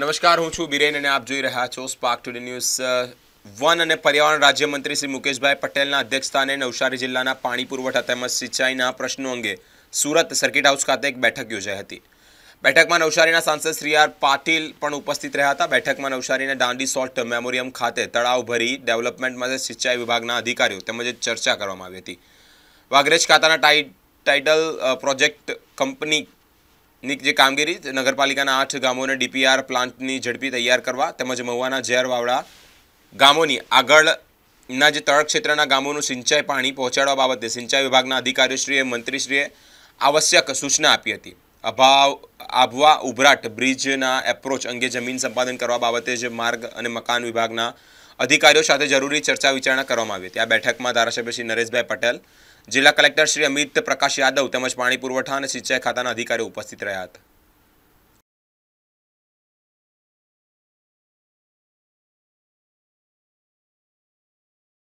નમસ્કાર હું છું બિરેન અને આપ જોઈ રહ્યા છો સ્પાર્ક ટુડે ન્યૂઝ વન અને પર્યાવરણ રાજ્યમંત્રી શ્રી મુકેશભાઈ પટેલના અધ્યક્ષસ્થાને નવસારી જિલ્લાના પાણી પુરવઠા તેમજ સિંચાઈના પ્રશ્નો અંગે સુરત સર્કિટ હાઉસ ખાતે એક બેઠક યોજાઈ હતી બેઠકમાં નવસારીના સાંસદ શ્રી આર પાટીલ પણ ઉપસ્થિત રહ્યા હતા બેઠકમાં નવસારીના દાંડી સોલ્ટ મેમોરિયમ ખાતે તળાવ ભરી ડેવલપમેન્ટ માટે સિંચાઈ વિભાગના અધિકારીઓ તેમજ ચર્ચા કરવામાં આવી હતી વાઘરેજ ખાતાના ટાઈ ટાઇટલ પ્રોજેક્ટ કંપની ની જે કામગીરી નગરપાલિકાના આઠ ગામોને ડીપીઆર પ્લાન્ટની ઝડપી તૈયાર કરવા તેમજ મહુવાના ઝેરવાવડા ગામોની આગળના જે તળ ક્ષેત્રના ગામોનું સિંચાઈ પાણી પહોંચાડવા બાબતે સિંચાઈ વિભાગના અધિકારીશ્રીએ મંત્રીશ્રીએ આવશ્યક સૂચના આપી હતી અભાવ આભવા ઉભરાટ બ્રિજના એપ્રોચ અંગે જમીન સંપાદન કરવા બાબતે જે માર્ગ અને મકાન વિભાગના અધિકારીઓ સાથે જરૂરી ચર્ચા વિચારણા કરવામાં આવી હતી આ બેઠકમાં ધારાસભ્ય શ્રી નરેશભાઈ પટેલ જિલ્લા કલેક્ટર શ્રી અમિત પ્રકાશ યાદવ તેમજ પાણી પુરવઠા અને સિંચાઈ ખાતાના અધિકારીઓ ઉપસ્થિત રહ્યા હતા